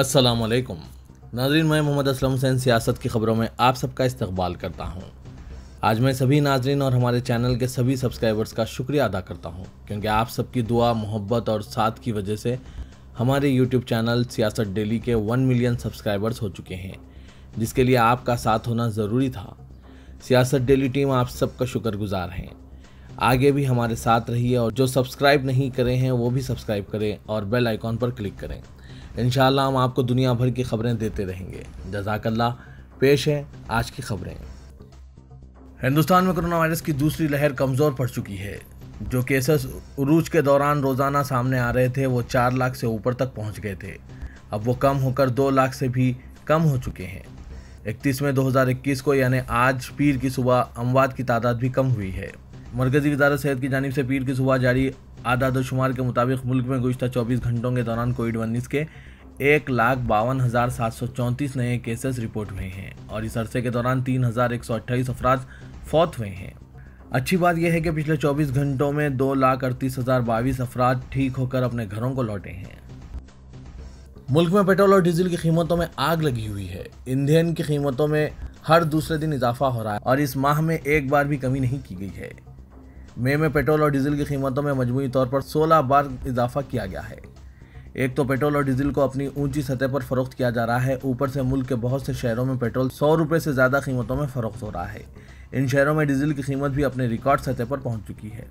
अस्सलाम वालेकुम नाजरीन मैं मोहम्मद असलम हुसैन सियासत की ख़बरों में आप सबका इस्तकबाल करता हूँ आज मैं सभी नाजरीन और हमारे चैनल के सभी सब्सक्राइबर्स का शुक्रिया अदा करता हूँ क्योंकि आप सबकी दुआ मोहब्बत और साथ की वजह से हमारे यूट्यूब चैनल सियासत डेली के वन मिलियन सब्सक्राइबर्स हो चुके हैं जिसके लिए आपका साथ होना ज़रूरी था सियासत डेली टीम आप सबका शुक्रगुजार हैं आगे भी हमारे साथ रहिए और जो सब्सक्राइब नहीं करें हैं वो भी सब्सक्राइब करें और बेल आइकॉन पर क्लिक करें इन हम आपको दुनिया भर की खबरें देते रहेंगे जजाकल्ला पेश है आज की खबरें हिंदुस्तान में कोरोना वायरस की दूसरी लहर कमज़ोर पड़ चुकी है जो केसेस उरूज के दौरान रोज़ाना सामने आ रहे थे वो चार लाख से ऊपर तक पहुंच गए थे अब वो कम होकर दो लाख से भी कम हो चुके हैं इकतीस मई दो को यानी आज पीर की सुबह अमवात की तादाद भी कम हुई है मरकजी वजारत सेहत की जानब से पीर की सुबह जारी आदाद शुमार के मुताबिक मुल्क में गुजत 24 घंटों के दौरान कोविड उन्नीस के एक लाख बावन हज़ार सात सौ चौंतीस नए केसेस रिपोर्ट हुए हैं और इस अरसे के दौरान तीन हज़ार एक सौ अट्ठाईस अफराज फौत हुए हैं अच्छी बात यह है कि पिछले 24 घंटों में दो लाख अड़तीस हज़ार बाईस अफराद ठीक होकर अपने घरों को लौटे हैं मुल्क में पेट्रोल और डीजल की कीमतों में आग लगी हुई है ईंधन की कीमतों में हर दूसरे दिन इजाफा हो रहा है और इस माह में एक बार भी कमी नहीं की गई है मई में, में पेट्रोल और डीजल की कीमतों में मजमू तौर पर 16 बार इजाफा किया गया है एक तो पेट्रोल और डीजल को अपनी ऊंची सतह पर फरोख्त किया जा रहा है ऊपर से मुल्क के बहुत से शहरों में पेट्रोल सौ रुपये से ज़्यादा कीमतों में फरोख्त हो रहा है इन शहरों में डीजल की कीमत भी अपने रिकॉर्ड सतह पर पहुँच चुकी है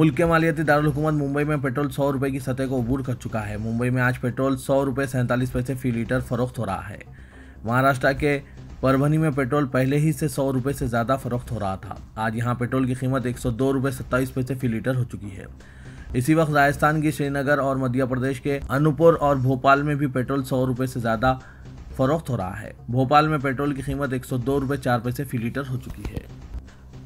मुल्क के मालियाती दारकूमत मुंबई में पेट्रोल सौ रुपये की सतह को अबूर कर चुका है मुंबई में आज पेट्रोल सौ रुपये सैंतालीस पैसे फी लीटर फरोख्त हो रहा है महाराष्ट्र के परभनी में पेट्रोल पहले ही से सौ रुपये से ज़्यादा फरोख्त हो रहा था आज यहाँ पेट्रोल की कीमत एक सौ दो रुपये सत्ताईस पैसे फी लीटर हो चुकी है इसी वक्त राजस्थान की श्रीनगर और मध्य प्रदेश के अनूपुर और भोपाल में भी पेट्रोल सौ रुपये से ज़्यादा फरोख्त हो रहा है भोपाल में पेट्रोल की कीमत एक सौ दो रुपए चार पैसे फी लीटर हो चुकी है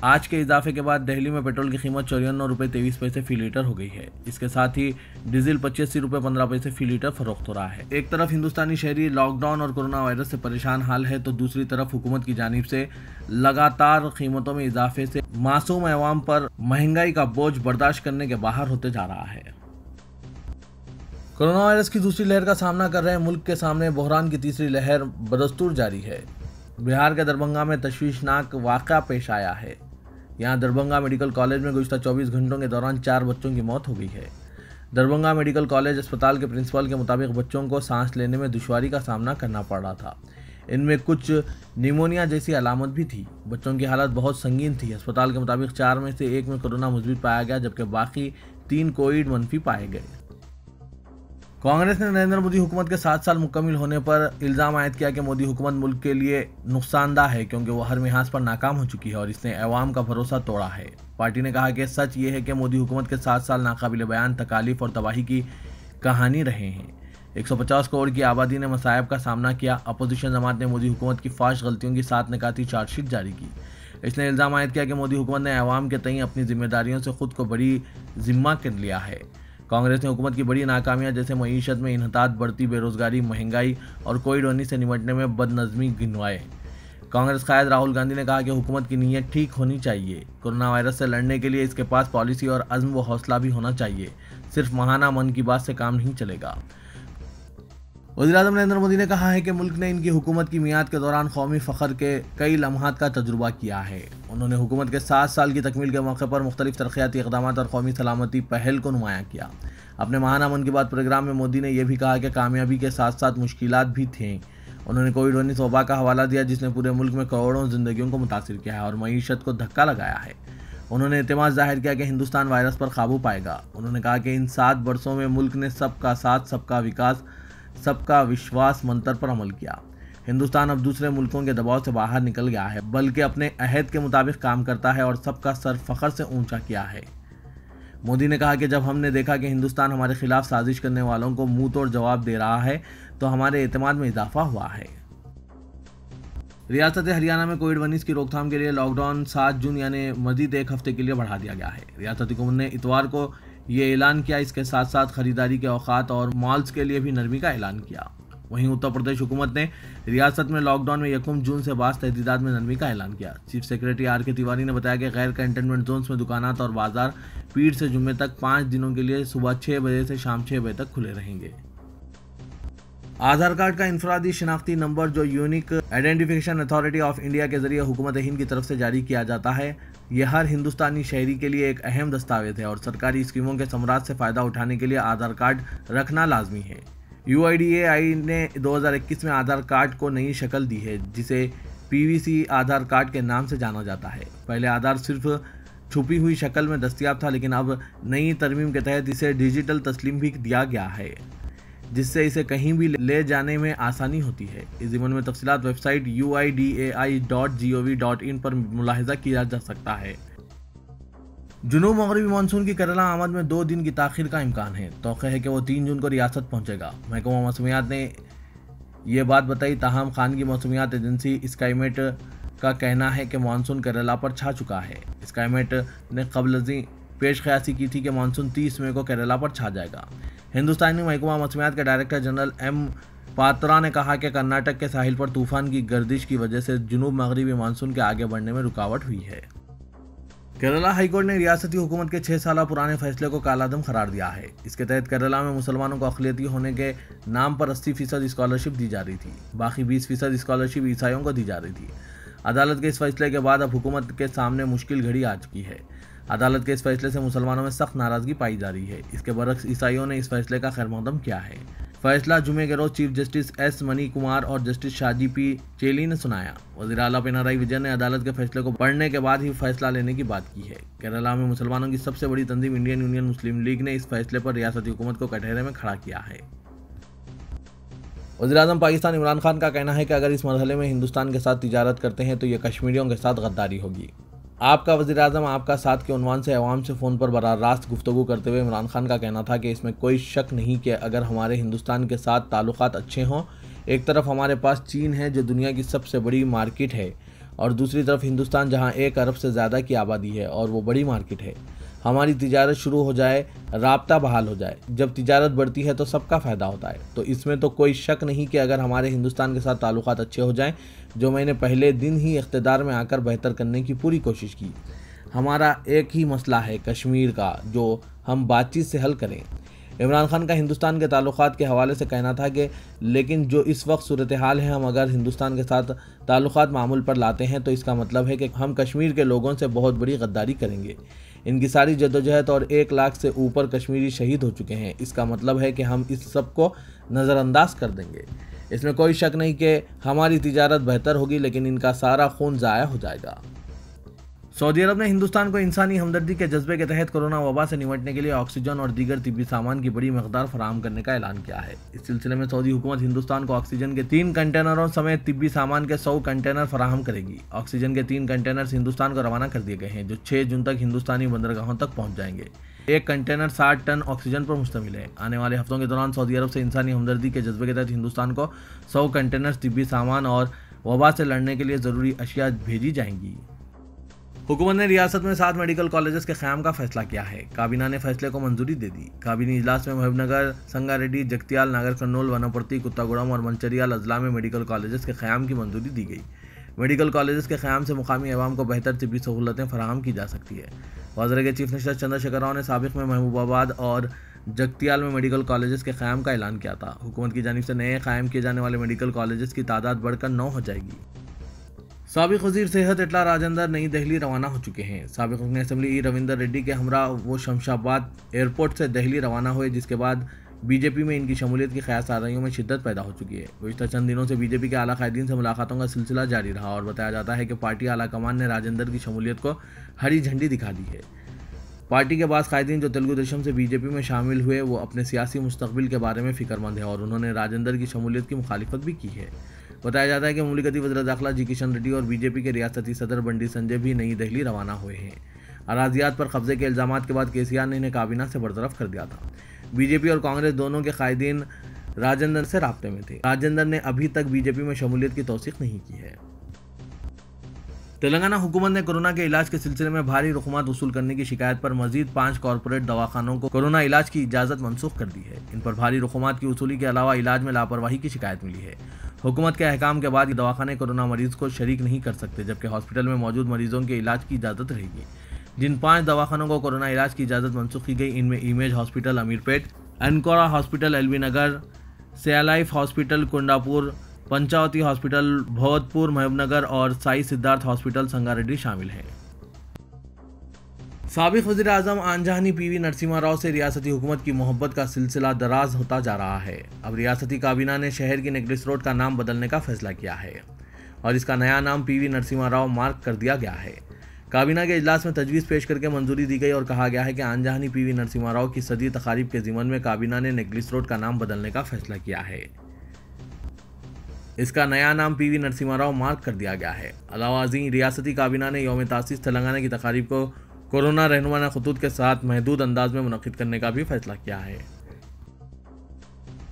आज के इजाफे के बाद दिल्ली में पेट्रोल की कीमत चौरानवे रुपये तेईस पैसे फी लीटर हो गई है इसके साथ ही डीजल पच्चीसी रुपये पंद्रह पैसे फी लीटर फरोख्त हो रहा है एक तरफ हिंदुस्तानी शहरी लॉकडाउन और कोरोना वायरस से परेशान हाल है तो दूसरी तरफ हुकूमत की जानब से लगातार कीमतों में इजाफे से मासूम अवाम पर महंगाई का बोझ बर्दाश्त करने के बाहर होते जा रहा है कोरोना वायरस की दूसरी लहर का सामना कर रहे मुल्क के सामने बहरान की तीसरी लहर बदस्तूर जारी है बिहार के दरभंगा में तश्वीशनाक वाक़ पेश आया है यहाँ दरभंगा मेडिकल कॉलेज में गुजरात 24 घंटों के दौरान चार बच्चों की मौत हो गई है दरभंगा मेडिकल कॉलेज अस्पताल के प्रिंसिपल के मुताबिक बच्चों को सांस लेने में दुशारी का सामना करना पड़ रहा था इनमें कुछ निमोनिया जैसी अलामत भी थी बच्चों की हालत बहुत संगीन थी अस्पताल के मुताबिक चार में से एक में कोरोना मजबूत पाया गया जबकि बाकी तीन कोविड मनफी पाए गए कांग्रेस ने नरेंद्र मोदी हुकूमत के सात साल मुकम्मिल होने पर इल्ज़ाम आयद किया कि मोदी हुकूमत मुल्क के लिए नुकसानदा है क्योंकि वह हर मिहाज पर नाकाम हो चुकी है और इसने अवाम का भरोसा तोड़ा है पार्टी ने कहा कि सच ये है कि मोदी हुकूमत के सात साल नाकाबिल बयान तकालीफ और तबाही की कहानी रहे हैं 150 करोड़ की आबादी ने मसायब का सामना किया अपोजिशन जमात ने मोदी हुकूमत की फाश गलतियों की सात निकाती चार्जशीट जारी की इसने इल्ज़ाम आयद किया कि मोदी हुकूमत ने अवाम के तई अपनी जिम्मेदारियों से खुद को बड़ी जिम्मा कर लिया है कांग्रेस ने हुकूमत की बड़ी नाकामियां जैसे मीशत में इनहतात बढ़ती बेरोजगारी महंगाई और कोविड उन्नीस से निपटने में बदनजमी गिनवाए कांग्रेस कायद राहुल गांधी ने कहा कि हुकूमत की नीयत ठीक होनी चाहिए कोरोना वायरस से लड़ने के लिए इसके पास पॉलिसी और अज़म व हौसला भी होना चाहिए सिर्फ महाना मन की बात से काम नहीं चलेगा वजी अजम नरेंद्र मोदी ने कहा है कि मुल्क ने इनकी हुकूमत की मियाद के दौरान कौमी फ़खर के कई लम्हात का तजुर्बा किया है उन्होंने हुकूमत के सात साल की तकमील के मौके पर मुख्तलिफ तरक्याती इकदाम और कौमी सलामती पहल को नुमाया किया अपने महाना मन की बात प्रोग्राम में मोदी ने यह भी कहा कि कामयाबी के साथ साथ मुश्किल भी थीं उन्होंने कोविड उन्नीस वबा का हवाला दिया जिसने पूरे मुल्क में करोड़ों जिंदगियों को मुतासर किया है और मीशत को धक्का लगाया है उन्होंने अतमाद जाहिर किया कि हिंदुस्तान वायरस पर काबू पाएगा उन्होंने कहा कि इन सात बरसों में मुल्क ने सबका साथ सबका विकास सबका विश्वास मंत्र पर अमल किया हिंदुस्तान अब दूसरे मुल्कों के दबाव से बाहर निकल गया है बल्कि अपने अहद के मुताबिक काम करता है और सबका सर फखर से ऊंचा किया है मोदी ने कहा कि जब हमने देखा कि हिंदुस्तान हमारे खिलाफ साजिश करने वालों को मुंह तोड़ जवाब दे रहा है तो हमारे अतमाद में इजाफा हुआ है रियासत हरियाणा में कोविड उन्नीस की रोकथाम के लिए लॉकडाउन सात जून यानी मजीद एक हफ्ते के लिए बढ़ा दिया गया है रियासत हुकूमत ने इतवार को ये ऐलान किया इसके साथ साथ खरीदारी के औकात और मॉल्स के लिए भी नरमी का ऐलान किया वहीं उत्तर प्रदेश हुकूमत ने रियासत में लॉकडाउन में यकुम जून से बास तहदीदात में नरमी का ऐलान किया चीफ सेक्रेटरी आर के तिवारी ने बताया कि गैर कंटेनमेंट जोन में दुकान और बाजार पीर से जुम्मे तक पाँच दिनों के लिए सुबह छः बजे से शाम छः बजे तक खुले रहेंगे आधार कार्ड का इंफरादी शिनाख्ती नंबर जो unique identification authority of India के जरिए हुकूमत हिंद की तरफ से जारी किया जाता है यह हर हिंदुस्तानी शहरी के लिए एक अहम दस्तावेज है और सरकारी स्कीमों के समराज से फ़ायदा उठाने के लिए आधार कार्ड रखना लाजमी है यू ने 2021 में आधार कार्ड को नई शक्ल दी है जिसे पी आधार कार्ड के नाम से जाना जाता है पहले आधार सिर्फ छुपी हुई शक्ल में दस्तियाब था लेकिन अब नई तरमीम के तहत इसे डिजिटल तस्लीम भी दिया गया है जिससे इसे कहीं भी ले जाने में आसानी होती है इस जीवन में तफसीत website U I D A I dot G O V dot in पर मुलाहजा किया जा सकता है जुनूब मगरबी मानसून की केरला आमद में दो दिन की ताखिर का इम्कान है तो है कि वह तीन जून को रियासत पहुंचेगा महकमा मौसमियात ने यह बात बताई ताहम खान की मौसमियात एजेंसी स्काईमेट का कहना है कि मानसून केरला पर छा चुका है स्काईमेट ने कबलजी पेश ख्यासी की थी कि मानसून 30 मई को केरला पर छा जाएगा हिंदुस्तानी महकमा मसमियात के डायरेक्टर जनरल एम पात्रा ने कहा कि कर्नाटक के साहिल पर तूफान की गर्दिश की वजह से जुनूब मगरबी मानसून के आगे बढ़ने में रुकावट हुई है केरला हाईकोर्ट ने रियासती हुकूमत के छः साल पुराने फैसले को कालादम करार दिया है इसके तहत केरला में मुसलमानों को अखिलती होने के नाम पर अस्सी फीसद स्कॉलरशिप दी जा रही थी बाकी बीस फीसद स्कॉलरशिप ईसाइयों को दी जा रही थी अदालत के इस फैसले के बाद अब हुकूमत के सामने मुश्किल घड़ी आ चुकी है अदालत के इस फैसले से मुसलमानों में सख्त नाराजगी पाई जा रही है इसके बरक्स ईसाइयों ने इस फैसले का खैर मकदम किया है फैसला जुमे के रोज chief justice S Mani Kumar और जस्टिस शाजी पी चेली ने सुनाया वजी अला पिनाराई विजय ने अदालत के फैसले को पढ़ने के बाद ही फैसला लेने की बात की है केरला में मुसलमानों की सबसे बड़ी तंजीम इंडियन यूनियन मुस्लिम लीग ने इस फैसले पर रियासती हुकूमत को कटहरे में खड़ा किया है वजी अजम पाकिस्तान इमरान खान का कहना है कि अगर इस मरहले में हिंदुस्तान के साथ तजारत करते हैं तो ये कश्मीरियों के साथ गद्दारी होगी आपका वजी अजम आपका साथ के उनवान से अवाम से फ़ोन पर बरह रास्त गुफ्तु करते हुए इमरान खान का कहना था कि इसमें कोई शक नहीं कि अगर हमारे हिंदुस्तान के साथ ताल्लुक अच्छे हों एक तरफ हमारे पास चीन है जो दुनिया की सबसे बड़ी मार्केट है और दूसरी तरफ हिंदुस्तान जहां एक अरब से ज़्यादा की आबादी है और वो बड़ी मार्केट है हमारी तजारत शुरू हो जाए रबता बहाल हो जाए जब तजारत बढ़ती है तो सबका फ़ायदा होता है तो इसमें तो कोई शक नहीं कि अगर हमारे हिंदुस्तान के साथ ताल्लुक अच्छे हो जाएँ जो मैंने पहले दिन ही इकतदार में आकर बेहतर करने की पूरी कोशिश की हमारा एक ही मसला है कश्मीर का जो हम बातचीत से हल करें इमरान खान का हिंदुस्तान के ताल्लुक के हवाले से कहना था कि लेकिन जो इस वक्त सूरत हाल है हम अगर हिंदुस्तान के साथ ताल्लुक मामूल पर लाते हैं तो इसका मतलब है कि हम कश्मीर के लोगों से बहुत बड़ी गद्दारी करेंगे इनकी सारी जदोजहद और एक लाख से ऊपर कश्मीरी शहीद हो चुके हैं इसका मतलब है कि हम इस सब को नज़रअंदाज कर देंगे इसमें कोई शक नहीं कि हमारी तिजारत बेहतर होगी लेकिन इनका सारा खून ज़ाया हो जाएगा सऊदी अरब ने हिंदुस्तान को इंसानी हमदर्दी के जज्बे के तहत कोरोना वबा से निपटने के लिए ऑक्सीजन और दीगर तिबी सामान की बड़ी मकदार फराम करने का ऐलान किया है इस सिलसिले में सऊदी हुकूमत हिंदुस्तान को ऑक्सीजन के तीन कंटेनरों समेत तिबी सामान के सौ कंटेनर फराहम करेगी ऑक्सीजन के तीन कंटेनर्स हिंदुस्तान को रवाना कर दिए गए हैं जो छः जून तक हिंदुस्तानी बंदरगाहों तक पहुँच जाएंगे एक कंटेनर 60 टन ऑक्सीजन पर मुश्तमिल है आने वाले हफ्तों के दौरान सऊदी अरब से इंसानी हमदर्दी के जज्बे के तहत हिंदुस्तान को सौ कंटेनर्स तिबी सामान और वबा से लड़ने के लिए ज़रूरी अशिया भेजी जाएंगी हुकूमत ने रियासत में सात मेडिकल कॉलेजेस के क्याम का फैसला किया है काबीना ने फैसले को मंजूरी दे दी काबीनी इजलास में महबनगर संगारेड्डी जगतियाल नागर कन्नौल वनापर्ती कुत्तागुड़म और मंचरियाल अजला में मेडिकल कॉलेजेस के क्याम की मंजूरी दी गई मेडिकल कॉलेज के क्याम से मुकामी आवाम को बेहतर तबी सहूलतें फराहम की जा सकती है वजर के चीफ मिनिस्टर चंद्रशेखर राव ने सबक में महबूबाबाद और जगतियाल में मेडिकल कॉलेज के क्याम का ऐलान किया था हुकूमत की जानब से नए कायम किए जाने वाले मेडिकल कॉलेज की तादाद बढ़कर नौ हो जाएगी सबक वजीर सेहत इटला राजेंद्र नई दिल्ली रवाना हो चुके हैं सबक रुकन असम्बली ई रविंदर रेड्डी के हमरा वो शमशाबाद एयरपोर्ट से दिल्ली रवाना हुए जिसके बाद बीजेपी में इनकी शमूलियत की ख्याल आदाइयों में शिद्दत पैदा हो चुकी है गुजतर चंद दिनों से बीजेपी के आला कायदीन से मुलाकातों का सिलसिला जारी रहा और बताया जाता है कि पार्टी आला कमान ने राजेंद्र की शमूलियत को हरी झंडी दिखा दी है पार्टी के बाद कायदीन जो तेलुगु देशम से बीजेपी में शामिल हुए वो अपने सियासी मुस्तबिल के बारे में फिक्रमंद है और उन्होंने राजेंद्र की शमूलियत की मुखालफत भी की है बताया जाता है कि मूलिकती वजर दाखिला जी किशन रेड्डी और बीजेपी के रियासती सदर बंडी संजय भी नई दिल्ली रवाना हुए हैं अराजियात पर कब्जे के इल्जाम के बाद के ने इन्हें काबीना से बरतरफ कर दिया था बीजेपी और कांग्रेस दोनों के कायदीन राजेंद्र से रबते में थे राजेंद्र ने अभी तक बीजेपी में शमूलियत की तोसीक नहीं की है तेलंगाना हुकूमत ने कोरोना के इलाज के सिलसिले में भारी रकूमत वसूल करने की शिकायत पर मजीद पांच कॉरपोरेट दवाखानों को कोरोना इलाज की इजाजत मनसूख कर दी है इन पर भारी रकूमत की वसूली के अलावा इलाज में लापरवाही की शिकायत मिली है हुकूमत के अहकाम के बाद दवाखाने कोरोना मरीज को शरीक नहीं कर सकते जबकि हॉस्पिटल में मौजूद मरीजों के इलाज की इजाजत रहेगी जिन पांच दवाखानों को कोरोना इलाज की इजाजत मनसूख की गई इनमें image hospital Ameerpet Ankura hospital LB Nagar सियालाइफ हॉस्पिटल कुंडापुर पंचावती हॉस्पिटल भोतपुर महबनगर और साई सिद्धार्थ हॉस्पिटल संगारेड्डी शामिल हैं सबक वजी अजम आनजहानी पी वी नरसिम्हा राव से रियासती हुकूमत की मोहब्बत का सिलसिला दराज होता जा रहा है अब रियासती काबीना ने शहर की नेकलिस रोड का नाम बदलने का फैसला किया है और इसका नया नाम पी वी नरसिम्हा राव मार्क कर दिया गया है काबीना के इजलास में तजवीज़ पेश करके मंजूरी दी गई और कहा गया है कि आनजहानी पी वी नरसिम्हा राव की सदी तकारीब के जिमन में काबीना ने नेकलेस रोड का नाम बदलने का फैसला किया है इसका नया नाम पी वी नरसिम्हा राव मार्क कर दिया गया है अलावाजी रियासती काबीना ने योम तासीस तेलंगाना की तकारीब को कोरोना रहनुमाना खतूत के साथ महदूद अंदाज में मुनद करने का भी फैसला किया है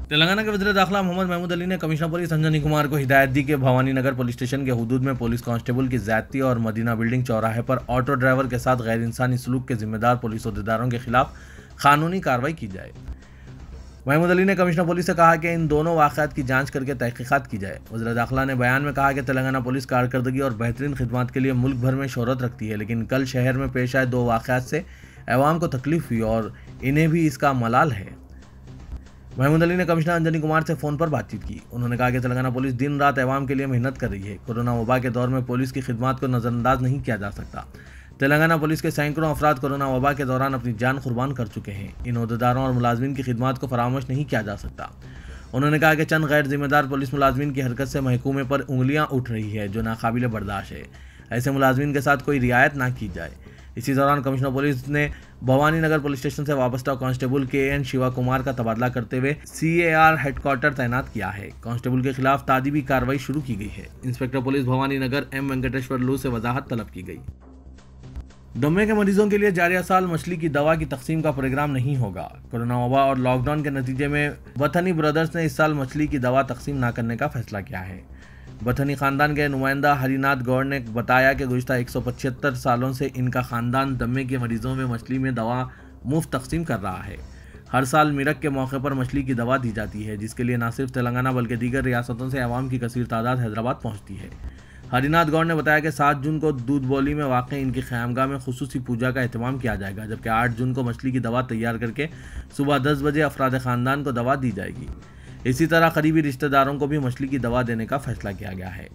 तेलंगाना के वजर दाखिला मोहम्मद महमूद अली ने कमिश्नर पुलिस संजनी कुमार को हिदायत दी कि भवानी नगर पुलिस स्टेशन के हदूद में पुलिस कांस्टेबल की ज्यादती और मदीना बिल्डिंग चौराहे पर ऑटो ड्राइवर के साथ गैर इंसानी सलूक के जिम्मेदार पुलिस अहदेदारों के खिलाफ कानूनी कार्रवाई की जाए महमूद अली ने कमिश्नर पुलिस से कहा कि इन दोनों वाक़ात की जांच करके तहकीक़ात की जाए वजर दाखिला ने बयान में कहा कि तेलंगाना पुलिस कारकर्दगी और बेहतरीन खदमात के लिए मुल्क भर में शहरत रखती है लेकिन कल शहर में पेश आए दो वाक़ात से अवाम को तकलीफ हुई और इन्हें भी इसका मलाल है महमूद अली ने कमिश्नर अंजनी कुमार से फ़ोन पर बातचीत की उन्होंने कहा कि तेलंगाना पुलिस दिन रात अवाम के लिए मेहनत कर रही है कोरोना वबा के दौर में पुलिस की खिदमत को नज़रअंदाज नहीं किया जा सकता तेलंगाना पुलिस के सैकड़ों अफराद कोरोना वबा के दौरान अपनी जान कुर्बान कर चुके हैं इन अहदेदारों और मुलाजमन की खिदमत को फरामोश नहीं किया जा सकता उन्होंने कहा कि चंद गैर जिम्मेदार पुलिस मुलाजमन की हरकत से महकूमे पर उंगलियां उठ रही है जो नाकाबिल बर्दाश्त है ऐसे मुलाजमन के साथ कोई रियायत ना की जाए इसी दौरान कमिश्नर पुलिस ने भवानी नगर पुलिस स्टेशन से वाबस्ता कांस्टेबल के एन शिवा कुमार का तबादला करते हुए सी ए आर हेडक्वार्टर तैनात किया है कांस्टेबल के खिलाफ तादीबी कार्रवाई शुरू की गई है inspector police Bhavani Nagar M Venkateshwarlu से वजाहत तलब की गई दमे के मरीजों के लिए जारिया साल मछली की दवा की तकसीम का प्रोग्राम नहीं होगा कोरोना वबा और लॉकडाउन के नतीजे में बथनी ब्रदर्स ने इस साल मछली की दवा तकसीम ना करने का फैसला किया है बथनी खानदान के नुमाइंदा हरिनाथ गौड़ ने बताया कि गुजत एक सालों से इनका खानदान दमे के मरीजों में मछली में दवा मुफ्त तकसीम कर रहा है हर साल मिरक के मौके पर मछली की दवा दी जाती है जिसके लिए न सिर्फ तेलंगाना बल्कि दीगर रियासतों से आवाम की कसर तादाद हैदराबाद पहुँचती है हरिनाथ गौड़ ने बताया कि सात जून को दूध बौली में वाकई इनकी ख्यामगा में खसूसी पूजा का अहतमाम किया जाएगा जबकि आठ जून को मछली की दवा तैयार करके सुबह दस बजे अफराद ख़ानदान को दवा दी जाएगी इसी तरह करीबी रिश्तेदारों को भी मछली की दवा देने का फैसला किया गया है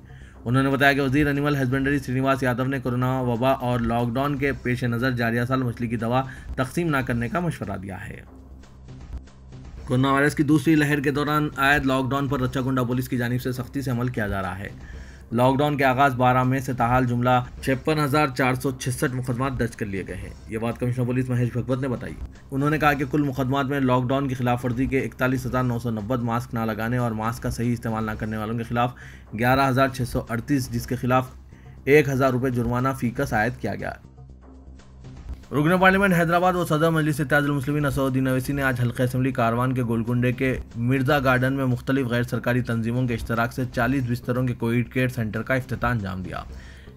उन्होंने बताया कि वजीर एनिमल हस्बेंडरी श्रीनिवास यादव ने कोरोना वबा और लॉकडाउन के पेश नज़र जारिया साल मछली की दवा तकसीम न करने का मशवरा दिया है कोरोना वायरस की दूसरी लहर के दौरान आयद लॉकडाउन पर रच्चागुंडा पुलिस की जानब से सख्ती से अमल किया जा रहा है लॉकडाउन के आगाज 12 में तहाल जुमला छप्पन हजार चार सौ छसठ मुकदमा दर्ज कर लिए गए हैं ये बात कमिश्नर पुलिस महेश भगवत ने बताई उन्होंने कहा कि कुल मुकदमा में लॉकडाउन की खिलाफ वर्जी के इकतालीस हजार नौ सौ नब्बे मास्क ना लगाने और मास्क का सही इस्तेमाल न करने वालों के खिलाफ ग्यारह हजार छः सौ अड़तीस जिसके खिलाफ एक हज़ार रुपये जुर्माना फीकस आयद किया गया रुकन पार्लियामेंट हैदराबाद और सदर मजलिस मुस्लिम असदुद्दीन अवैसी ने आज हल्के असम्बली कारवान के गोलकुंडे के मिर्जा गार्डन में मुख्तलि गैर सरकारी तंजीमों के इश्तराक से चालीस बिस्तरों के कोविड केयर सेंटर का अफ्त अंजाम दिया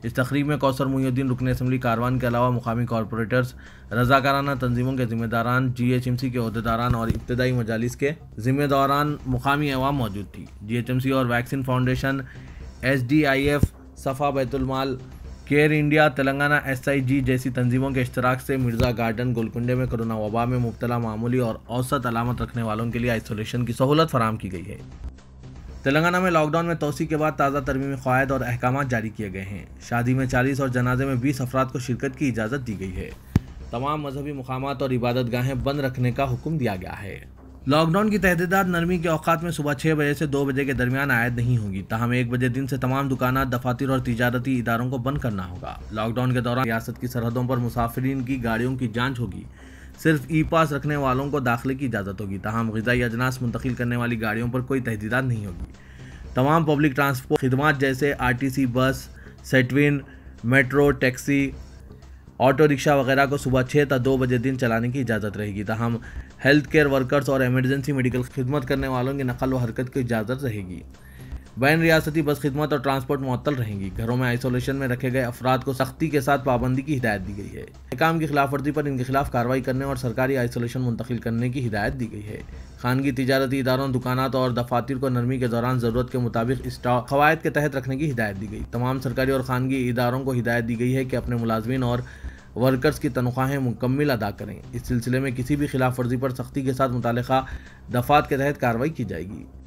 इस तकरीब में कौसर मुहीद्दीन रुकन असम्बली कारवान के अलावा मुकामी कॉरपोरेटर्स रजाकाराना तंजीमों के जिम्मेदारान जी एच एम सी के अहदेदारान और इब्तदाई मजालस के जिम्मेदारान मुकामी अवाम मौजूद थी जी एच एम सी और vaccine foundation S D I F Safa Baitulmal care India Telangana एस जैसी तंजीमों के इश्तराक से मिर्ज़ा गार्डन गोलकुंडे में कोरोना वबा में मुबतला मामूली और औसत अलामत रखने वालों के लिए आइसोलेशन की सहूलत फराम की गई है तेलंगाना में लॉकडाउन में तोसी के बाद ताज़ा तरमीमी कवायद और अहकाम जारी किए गए हैं शादी में चालीस और जनाजे में बीस अफराद को शिरकत की इजाज़त दी गई है तमाम मजहबी मकाम और इबादत गाहें बंद रखने का हुक्म दिया गया है लॉकडाउन की तहदीदात नरमी के औकात में सुबह छः बजे से दो बजे के दरमियान आयद नहीं होगी तहम एक बजे दिन से तमाम दुकाना दफातर और तजारती इदारों को बंद करना होगा लॉकडाउन के दौरान रियासत की सरहदों पर मुसाफरीन की गाड़ियों की जाँच होगी सिर्फ ई पास रखने वालों को दाखिले की इजाज़त होगी तहम गजाई अजनास मुंतकिल करने वाली गाड़ियों पर कोई तहदीदात नहीं होगी तमाम पब्लिक ट्रांसपोर्ट खदमात जैसे are T C bus Setwin metro taxi auto rickshaw वगैरह को सुबह छः तक दो बजे दिन चलाने की इजाज़त रहेगी तहम हेल्थ केयर वर्कर्स और एमरजेंसी मेडिकल खिदमत करने वालों की नकल व हरकत की इजाज़त रहेगी बैन रियासती बस खिदमत और ट्रांसपोर्ट मअतल रहेंगी घरों में आइसोलेशन में रखे गए अफराद को सख्ती के साथ पाबंदी की हिदायत दी गई है काम की खिलाफ वर्जी पर इनके खिलाफ कार्रवाई करने और सरकारी आइसोलेशन मुंतकिल करने की हिदायत दी गई है खानगी तजारती इदारों दुकानात और दफातर को नरमी के दौरान ज़रूरत के मुताबिक स्टॉक कवायद के तहत रखने की हिदायत दी गई तमाम सरकारी और खानगी इदारों को हिदायत दी गई है कि अपने मुलाजमन और वर्कर्स की तनख्वाहें मुकम्मल अदा करें इस सिलसिले में किसी भी खिलाफ वर्जी पर सख्ती के साथ मुतल दफात के तहत कार्रवाई की जाएगी